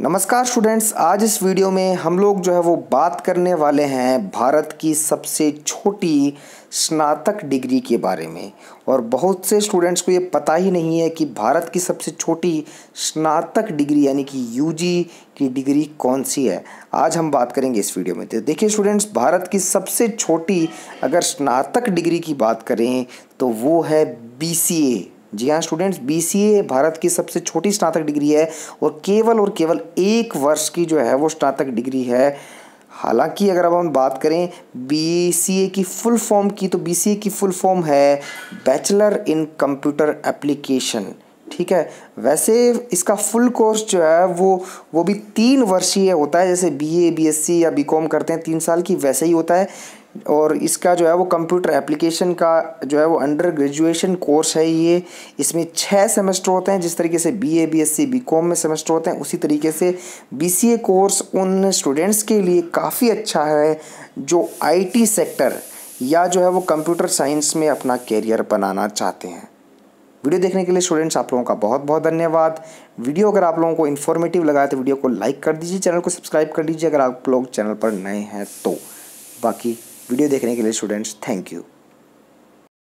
नमस्कार स्टूडेंट्स आज इस वीडियो में हम लोग जो है वो बात करने वाले हैं भारत की सबसे छोटी स्नातक डिग्री के बारे में और बहुत से स्टूडेंट्स को ये पता ही नहीं है कि भारत की सबसे छोटी स्नातक डिग्री यानी कि यूजी की डिग्री कौन सी है आज हम बात करेंगे इस वीडियो में तो देखिए स्टूडेंट्स भारत की सबसे छोटी अगर स्नातक डिग्री की बात करें तो वो है बी जी हाँ स्टूडेंट्स बीसीए भारत की सबसे छोटी स्नातक डिग्री है और केवल और केवल एक वर्ष की जो है वो स्नातक डिग्री है हालांकि अगर अब हम बात करें बीसीए की फुल फॉर्म की तो बीसीए की फुल फॉर्म है बैचलर इन कंप्यूटर एप्लीकेशन ठीक है वैसे इसका फुल कोर्स जो है वो वो भी तीन वर्षीय होता है जैसे B B A S C या बी कॉम करते हैं तीन साल की वैसे ही होता है और इसका जो है वो कंप्यूटर एप्लीकेशन का जो है वो अंडर ग्रेजुएशन कोर्स है ये इसमें छः सेमेस्टर होते हैं जिस तरीके से बीए बीएससी बीकॉम में सेमेस्टर होते हैं उसी तरीके से बीसीए कोर्स उन स्टूडेंट्स के लिए काफ़ी अच्छा है जो आईटी सेक्टर या जो है वो कंप्यूटर साइंस में अपना कैरियर बनाना चाहते हैं वीडियो देखने के लिए स्टूडेंट्स आप लोगों का बहुत बहुत धन्यवाद वीडियो अगर आप लोगों को इन्फॉर्मेटिव लगा तो वीडियो को लाइक कर दीजिए चैनल को सब्सक्राइब कर दीजिए अगर आप लोग चैनल पर नए हैं तो बाकी वीडियो देखने के लिए स्टूडेंट्स थैंक यू